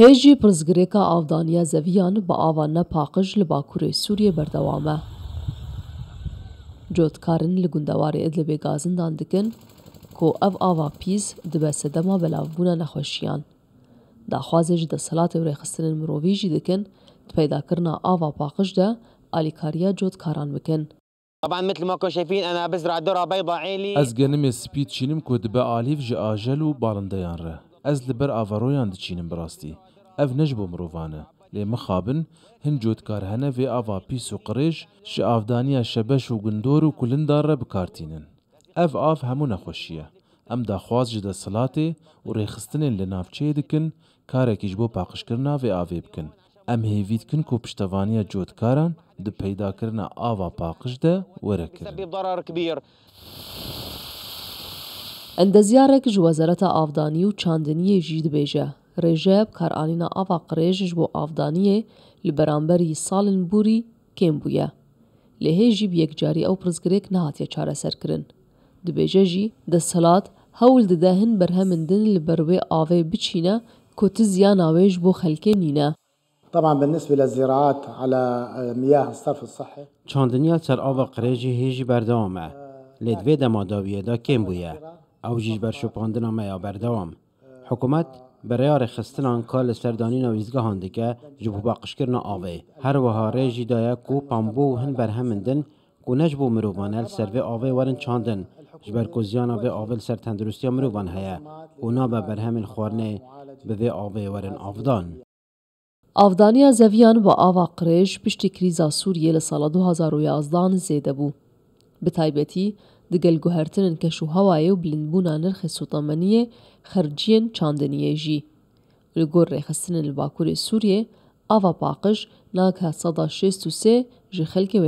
Hêjî pirsgirêka avdaniya zeviyan bi ava nepaqij li bakurê Sûriyê berdewam e. Cotkarên li gundewarê Idlibê gazindan dikin ku ev ava pîz dibe sedema belavbûna nexweşiyan. Daxwazê ji deselatê rêxistinên mirovî jî dikin di peydakirina ava paqij de alîkariya cotkaran bikin. Ez genimê spî çînim ku dibe alîv ji ajel û balindeyan re. از لبر آواریان دچینم براستی. اف نجبو مروانه. لی مخابن هنجود کار هنه و آوا پیس و قریش ش آفدانی شبش و گندور و کلندار را بکارتینن. اف آف همون خوشیه. ام دا خواز جدا و ریخستنین لناف چه دکن کاره کشبو پاکش کرنا و آوی بکن. ام هیوید کن که جود کاران ده پیدا کرنا آوا پاکش ده ورکرن. ئەندە جو وزارت آفدانی و چاندنیەژی دبێژە ڕێژە کارانینا ئاوا قڕێژش بۆ جو آفدانی لبرانبری سالن بوری کم بویا لیه کێم بووە لە هێژی یەکجاری ئەو پرزگرێک نهاتە چارەسەرکردن دبێژەژی دەسەلات هەول ددە هەن بەرهەمندن لە بەروێ ئاوێ بچینە کۆت زیان ئاوێژ بۆ خەلکێ نینه طبعا بالنسبة للزراعات على مياه الصرف الصحي چاندنیا سەر ئاوە قرێژی هێژی بەردەوامە لێدوێ دا کێم بووە او جیج بر شپاندنا یا بردوام حکومت برای خستنان کال سردانی نویزگاهان دیگه جبو نا آوه هر وها ریجی دایا کو پامبو هن همندن کو نجبو سر به آوه ورن چاندن جبر کو زیانا به آوه سر تندرستی مروبان هیا و بر همین خوارنه به به آوه ورن آفدان آفدانی زویان و آوه قریش پشتی کریزا سوریه لسال 2011 زیده بود. بتایبەتی دگەلگو هەرتنن کەش و هەوایە و بلندبوونا نرخی سوتەمەنیە خەرجیەن چاندنیێژی li gor rêxistinên li Bakurê Sûriyê ava paqij naka seda şêst û sê ji xelkê